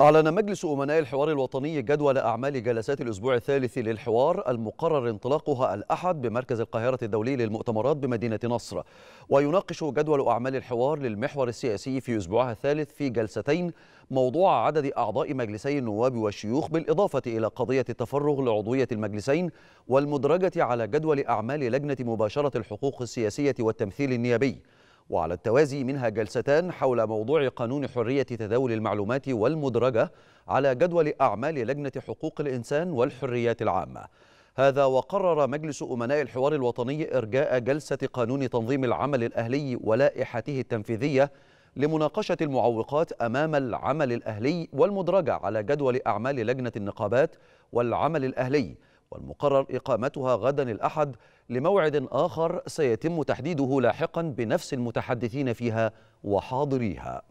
أعلن مجلس أمناء الحوار الوطني جدول أعمال جلسات الأسبوع الثالث للحوار المقرر انطلاقها الأحد بمركز القاهرة الدولي للمؤتمرات بمدينة نصر ويناقش جدول أعمال الحوار للمحور السياسي في أسبوعها الثالث في جلستين موضوع عدد أعضاء مجلسي النواب والشيوخ بالإضافة إلى قضية التفرغ لعضوية المجلسين والمدرجة على جدول أعمال لجنة مباشرة الحقوق السياسية والتمثيل النيابي وعلى التوازي منها جلستان حول موضوع قانون حرية تداول المعلومات والمدرجة على جدول أعمال لجنة حقوق الإنسان والحريات العامة هذا وقرر مجلس أمناء الحوار الوطني إرجاء جلسة قانون تنظيم العمل الأهلي ولائحته التنفيذية لمناقشة المعوقات أمام العمل الأهلي والمدرجة على جدول أعمال لجنة النقابات والعمل الأهلي والمقرر إقامتها غدا الأحد لموعد آخر سيتم تحديده لاحقا بنفس المتحدثين فيها وحاضريها